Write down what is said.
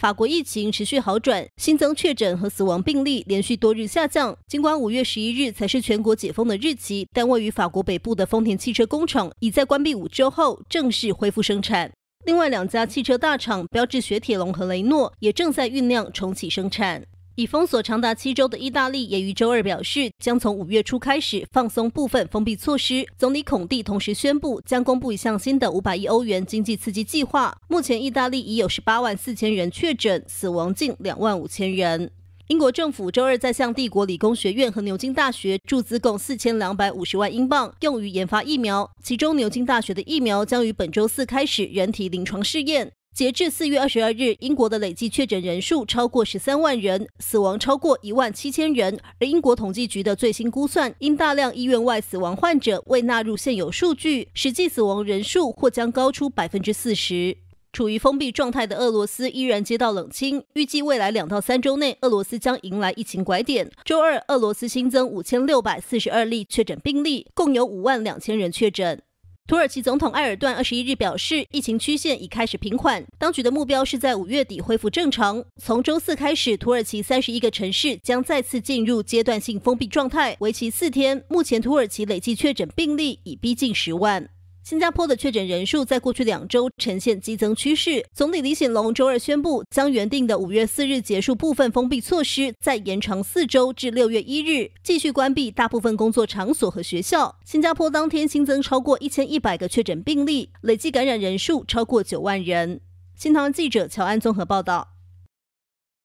法国疫情持续好转，新增确诊和死亡病例连续多日下降。尽管五月十一日才是全国解封的日期，但位于法国北部的丰田汽车工厂已在关闭五周后正式恢复生产。另外两家汽车大厂标致雪铁龙和雷诺也正在酝酿重启生产。已封锁长达七周的意大利也于周二表示，将从五月初开始放松部分封闭措施。总理孔蒂同时宣布，将公布一项新的五百亿欧元经济刺激计划。目前，意大利已有十八万四千人确诊，死亡近两万五千人。英国政府周二再向帝国理工学院和牛津大学注资共四千两百五十万英镑，用于研发疫苗。其中，牛津大学的疫苗将于本周四开始人体临床试验。截至四月二十二日，英国的累计确诊人数超过十三万人，死亡超过一万七千人。而英国统计局的最新估算，因大量医院外死亡患者未纳入现有数据，实际死亡人数或将高出百分之四十。处于封闭状态的俄罗斯依然接到冷清，预计未来两到三周内，俄罗斯将迎来疫情拐点。周二，俄罗斯新增五千六百四十二例确诊病例，共有五万两千人确诊。土耳其总统埃尔段二十一日表示，疫情曲线已开始平缓，当局的目标是在五月底恢复正常。从周四开始，土耳其三十一个城市将再次进入阶段性封闭状态，为期四天。目前，土耳其累计确诊病例已逼近十万。新加坡的确诊人数在过去两周呈现激增趋势。总理李显龙周二宣布，将原定的五月四日结束部分封闭措施，再延长四周至六月一日，继续关闭大部分工作场所和学校。新加坡当天新增超过一千一百个确诊病例，累计感染人数超过九万人。新唐记者乔安综合报道。